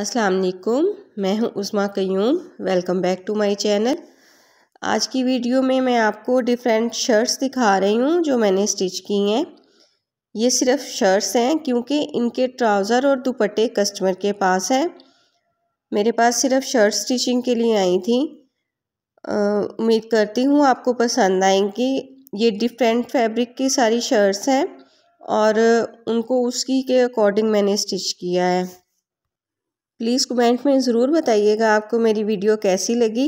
अस्सलाम वालेकुम मैं हूं Usma Qayyum welcome back to my channel आज की वीडियो में मैं आपको डिफरेंट शर्ट्स दिखा रही हूं जो मैंने स्टिच की हैं ये सिर्फ शर्ट्स हैं क्योंकि इनके ट्राउज़र और दुपट्टे कस्टमर के पास हैं मेरे पास सिर्फ शर्ट स्टिचिंग के लिए आई थी उम्मीद करती हूँ आपको पसंद आएंगी ये डिफरेंट फैब्रिक की सारी शर्ट्स हैं और उनको उसकी के अकॉर्डिंग मैंने स्टिच किया है प्लीज़ कमेंट में ज़रूर बताइएगा आपको मेरी वीडियो कैसी लगी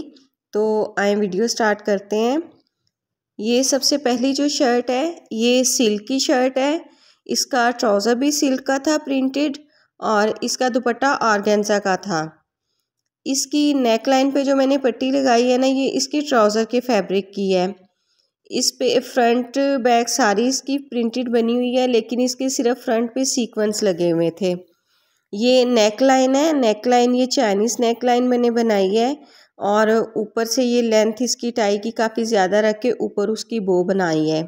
तो आए वीडियो स्टार्ट करते हैं ये सबसे पहली जो शर्ट है ये सिल्क की शर्ट है इसका ट्राउज़र भी सिल्क का था प्रिंटेड और इसका दुपट्टा आर्गेंजा का था इसकी नेक लाइन पे जो मैंने पट्टी लगाई है ना ये इसके ट्राउज़र के फैब्रिक की है इस पे फ्रंट बैक सारी इसकी प्रिंटेड बनी हुई है लेकिन इसके सिर्फ फ्रंट पे सीक्वेंस लगे हुए थे ये नेक लाइन है नेक लाइन ये चाइनीज़ नेक लाइन मैंने बनाई है और ऊपर से ये लेंथ इसकी टाई की काफ़ी ज़्यादा रख के ऊपर उसकी बो बनाई है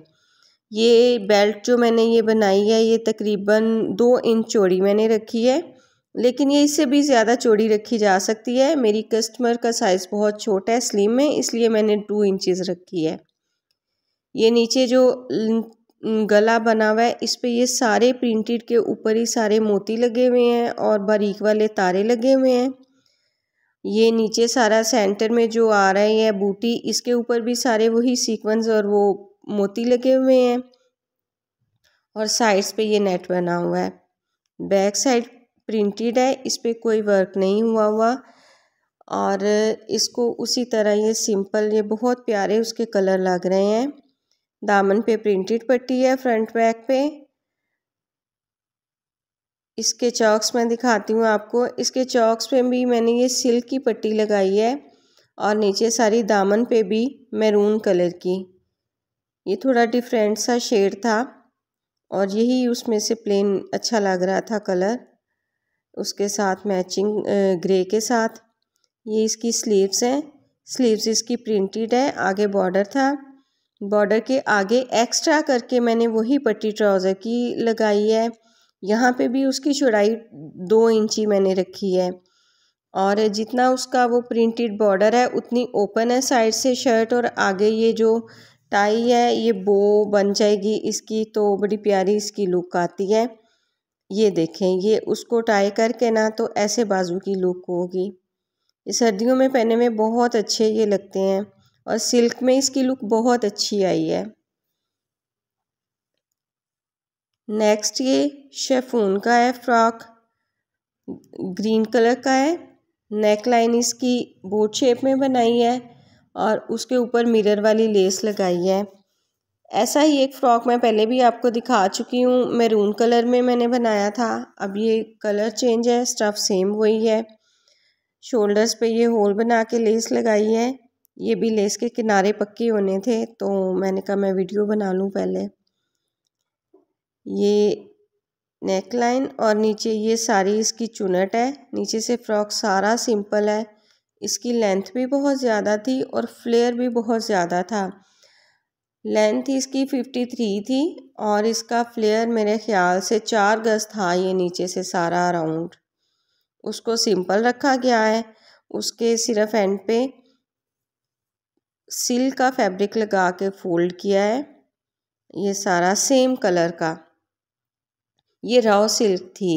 ये बेल्ट जो मैंने ये बनाई है ये तकरीबन दो इंच चौड़ी मैंने रखी है लेकिन ये इससे भी ज़्यादा चौड़ी रखी जा सकती है मेरी कस्टमर का साइज़ बहुत छोटा है स्लिम में इसलिए मैंने टू इंचज़ रखी है ये नीचे जो गला बना हुआ है इस पे ये सारे प्रिंटेड के ऊपर ही सारे मोती लगे हुए हैं और बारीक वाले तारे लगे हुए हैं ये नीचे सारा सेंटर में जो आ रहा है ये बूटी इसके ऊपर भी सारे वही सीक्वेंस और वो मोती लगे हुए हैं और साइड्स पे ये नेट बना हुआ है बैक साइड प्रिंटेड है इस पर कोई वर्क नहीं हुआ हुआ और इसको उसी तरह ये सिंपल ये बहुत प्यारे उसके कलर लग रहे हैं दामन पे प्रिंटेड पट्टी है फ्रंट बैक पे इसके चौक्स मैं दिखाती हूँ आपको इसके चौक्स पे भी मैंने ये सिल्क की पट्टी लगाई है और नीचे सारी दामन पे भी मैरून कलर की ये थोड़ा डिफरेंट सा शेड था और यही उसमें से प्लेन अच्छा लग रहा था कलर उसके साथ मैचिंग ग्रे के साथ ये इसकी स्लीव्स हैं स्लीव्स इसकी प्रिंटेड है आगे बॉर्डर था बॉर्डर के आगे एक्स्ट्रा करके मैंने वही पट्टी ट्राउज़र की लगाई है यहाँ पे भी उसकी चौड़ाई दो इंची मैंने रखी है और जितना उसका वो प्रिंटेड बॉर्डर है उतनी ओपन है साइड से शर्ट और आगे ये जो टाई है ये बो बन जाएगी इसकी तो बड़ी प्यारी इसकी लुक आती है ये देखें ये उसको टाई करके ना तो ऐसे बाजू की लुक होगी ये सर्दियों में पहने में बहुत अच्छे ये लगते हैं और सिल्क में इसकी लुक बहुत अच्छी आई है नेक्स्ट ये शेफून का है फ्रॉक ग्रीन कलर का है नेक लाइन इसकी बोट शेप में बनाई है और उसके ऊपर मिरर वाली लेस लगाई है ऐसा ही एक फ़्रॉक मैं पहले भी आपको दिखा चुकी हूँ मैरून कलर में मैंने बनाया था अब ये कलर चेंज है स्टफ़ सेम वही है शोल्डर्स पे ये होल बना के लेस लगाई है ये भी लेस के किनारे पक्के होने थे तो मैंने कहा मैं वीडियो बना लूँ पहले ये नेक लाइन और नीचे ये सारी इसकी चुनट है नीचे से फ्रॉक सारा सिंपल है इसकी लेंथ भी बहुत ज़्यादा थी और फ्लेयर भी बहुत ज़्यादा था लेंथ इसकी फिफ्टी थ्री थी और इसका फ्लेयर मेरे ख्याल से चार गज था ये नीचे से सारा राउंड उसको सिंपल रखा गया है उसके सिर्फ एंड पे सिल का फैब्रिक लगा के फोल्ड किया है ये सारा सेम कलर का ये राव सिल्क थी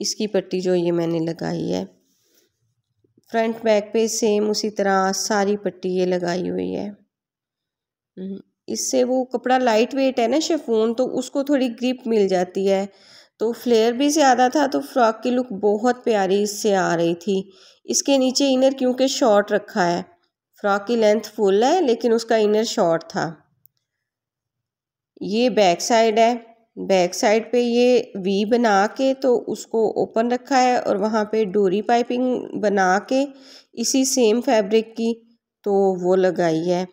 इसकी पट्टी जो ये मैंने लगाई है फ्रंट बैक पे सेम उसी तरह सारी पट्टी ये लगाई हुई है हम्म, इससे वो कपड़ा लाइट वेट है ना शेफोन तो उसको थोड़ी ग्रिप मिल जाती है तो फ्लेयर भी ज़्यादा था तो फ्रॉक की लुक बहुत प्यारी इससे आ रही थी इसके नीचे इनर क्योंकि शॉर्ट रखा है फ्रॉक की लेंथ फुल है लेकिन उसका इनर शॉर्ट था ये बैक साइड है बैक साइड पे ये वी बना के तो उसको ओपन रखा है और वहाँ पे डोरी पाइपिंग बना के इसी सेम फैब्रिक की तो वो लगाई है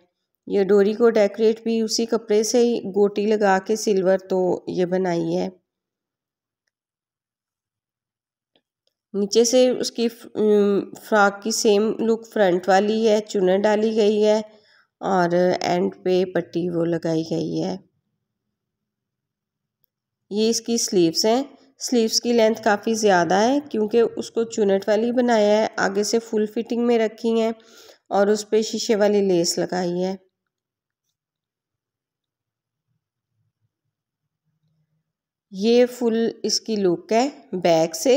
ये डोरी को डेकोरेट भी उसी कपड़े से ही गोटी लगा के सिल्वर तो ये बनाई है नीचे से उसकी फ्रॉक की सेम लुक फ्रंट वाली है चुनर डाली गई है और एंड पे पट्टी वो लगाई गई है ये इसकी स्लीव्स हैं स्लीव्स की लेंथ काफ़ी ज़्यादा है क्योंकि उसको चुनट वाली बनाया है आगे से फुल फिटिंग में रखी हैं और उस पर शीशे वाली लेस लगाई है ये फुल इसकी लुक है बैक से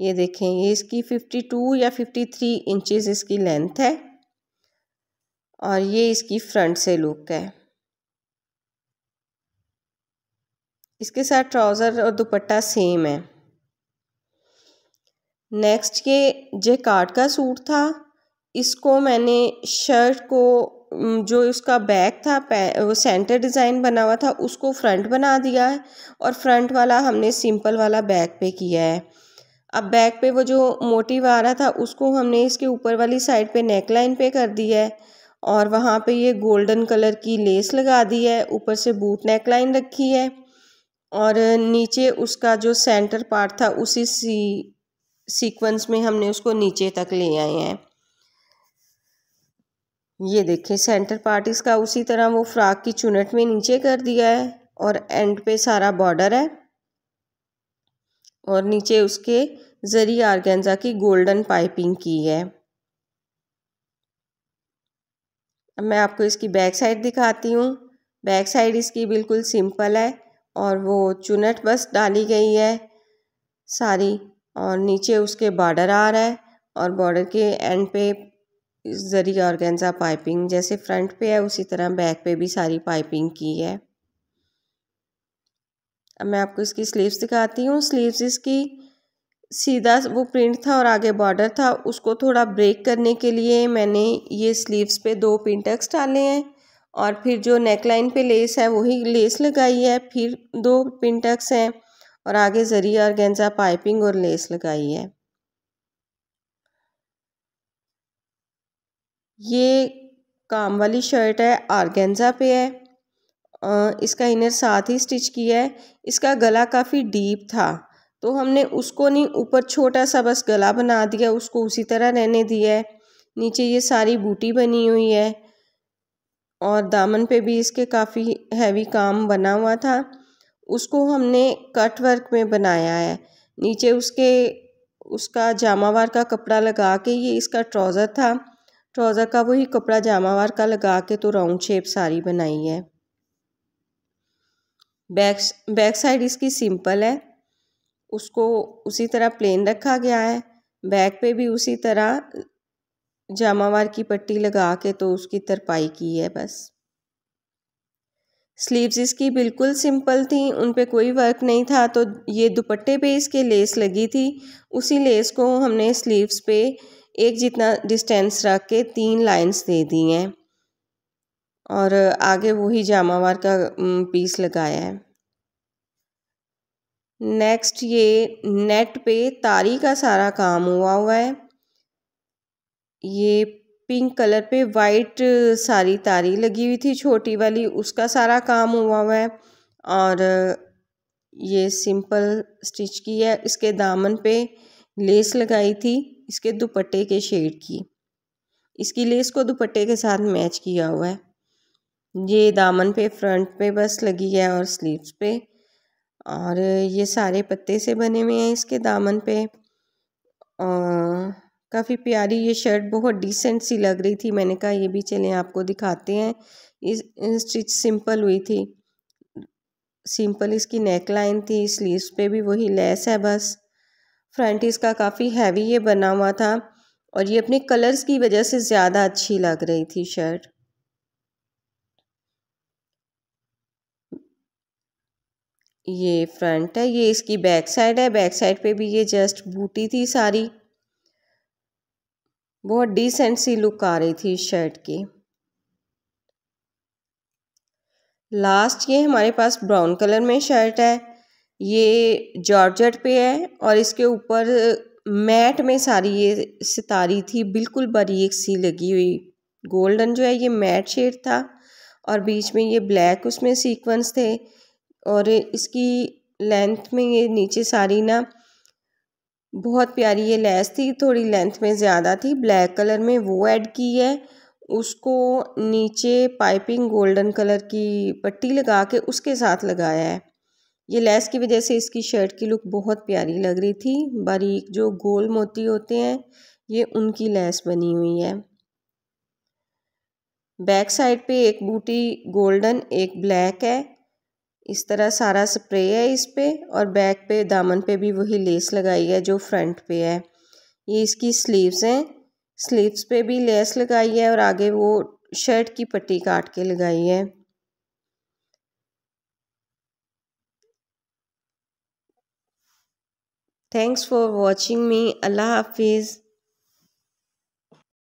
ये देखें ये इसकी 52 या 53 इंचेस इसकी लेंथ है और ये इसकी फ्रंट से लुक है इसके साथ ट्राउज़र और दुपट्टा सेम है नेक्स्ट ये कार्ड का सूट था इसको मैंने शर्ट को जो उसका बैक था वो सेंटर डिज़ाइन बना हुआ था उसको फ्रंट बना दिया है और फ्रंट वाला हमने सिंपल वाला बैक पे किया है अब बैक पे वो जो मोटिव आ रहा था उसको हमने इसके ऊपर वाली साइड पे नेक लाइन पे कर दिया है और वहाँ पे ये गोल्डन कलर की लेस लगा दी है ऊपर से बूट नेक लाइन रखी है और नीचे उसका जो सेंटर पार्ट था उसी सी सीक्वेंस में हमने उसको नीचे तक ले आए हैं ये देखिए सेंटर पार्ट इसका उसी तरह वो फ्राक की चुनट में नीचे कर दिया है और एंड पे सारा बॉर्डर है और नीचे उसके जरिए आर्गेंजा की गोल्डन पाइपिंग की है अब मैं आपको इसकी बैक साइड दिखाती हूँ बैक साइड इसकी बिल्कुल सिंपल है और वो चुनट बस डाली गई है सारी और नीचे उसके बॉर्डर आ रहा है और बॉर्डर के एंड पे ज़री ऑर्गेन्जा पाइपिंग जैसे फ्रंट पे है उसी तरह बैक पे भी सारी पाइपिंग की है अब मैं आपको इसकी स्लीव्स दिखाती हूँ स्लीव्स इसकी सीधा वो प्रिंट था और आगे बॉर्डर था उसको थोड़ा ब्रेक करने के लिए मैंने ये स्लीव्स पे दो पिंटेक्स डाले हैं और फिर जो नेकलाइन पे लेस है वही लेस लगाई है फिर दो पिंटेक्स हैं और आगे जरिया और गेंजा पाइपिंग और लेस लगाई है ये काम वाली शर्ट है आर्गेंजा पे है इसका इनर साथ ही स्टिच किया है इसका गला काफ़ी डीप था तो हमने उसको नहीं ऊपर छोटा सा बस गला बना दिया उसको उसी तरह रहने दिया है नीचे ये सारी बूटी बनी हुई है और दामन पे भी इसके काफ़ी हैवी काम बना हुआ था उसको हमने कट वर्क में बनाया है नीचे उसके उसका जामावार का कपड़ा लगा के ये इसका ट्राउज़र था ट्राउज़र का वही कपड़ा जामावार का लगा के तो राउंड शेप सारी बनाई है बैक बैक साइड इसकी सिंपल है उसको उसी तरह प्लेन रखा गया है बैक पे भी उसी तरह जामावार की पट्टी लगा के तो उसकी तरपाई की है बस स्लीव्स इसकी बिल्कुल सिंपल थी उन पे कोई वर्क नहीं था तो ये दुपट्टे पे इसके लेस लगी थी उसी लेस को हमने स्लीव्स पे एक जितना डिस्टेंस रख के तीन लाइंस दे दी हैं और आगे वही जामावार का पीस लगाया है नेक्स्ट ये नेट पे तारी का सारा काम हुआ हुआ है ये पिंक कलर पे वाइट सारी तारी लगी हुई थी छोटी वाली उसका सारा काम हुआ हुआ है और ये सिंपल स्टिच की है इसके दामन पे लेस लगाई थी इसके दुपट्टे के शेड की इसकी लेस को दुपट्टे के साथ मैच किया हुआ है ये दामन पे फ्रंट पे बस लगी है और स्लीव्स पे और ये सारे पत्ते से बने हुए हैं इसके दामन पे काफ़ी प्यारी ये शर्ट बहुत डिसेंट सी लग रही थी मैंने कहा ये भी चलें आपको दिखाते हैं इस स्टिच सिंपल हुई थी सिंपल इसकी नेक लाइन थी स्लीव्स पे भी वही लेस है बस फ्रंट इसका काफ़ी हैवी ये बना हुआ था और ये अपने कलर्स की वजह से ज़्यादा अच्छी लग रही थी शर्ट ये फ्रंट है ये इसकी बैक साइड है बैक साइड पे भी ये जस्ट बूटी थी सारी बहुत डिसेंट सी लुक आ रही थी शर्ट की लास्ट ये हमारे पास ब्राउन कलर में शर्ट है ये जॉर्जट पे है और इसके ऊपर मैट में सारी ये सितारी थी बिल्कुल बारीक सी लगी हुई गोल्डन जो है ये मैट शेड था और बीच में ये ब्लैक उसमें सीक्वेंस थे और इसकी लेंथ में ये नीचे सारी ना बहुत प्यारी ये लैस थी थोड़ी लेंथ में ज़्यादा थी ब्लैक कलर में वो ऐड की है उसको नीचे पाइपिंग गोल्डन कलर की पट्टी लगा के उसके साथ लगाया है ये लैस की वजह से इसकी शर्ट की लुक बहुत प्यारी लग रही थी बारीक जो गोल मोती होते हैं ये उनकी लैस बनी हुई है बैक साइड पे एक बूटी गोल्डन एक ब्लैक है इस तरह सारा स्प्रे है इस पर और बैक पे दामन पे भी वही लेस लगाई है जो फ्रंट पे है ये इसकी स्लीव्स हैं स्लीव्स पे भी लेस लगाई है और आगे वो शर्ट की पट्टी काट के लगाई है थैंक्स फॉर वॉचिंग मी अल्लाह हाफिज़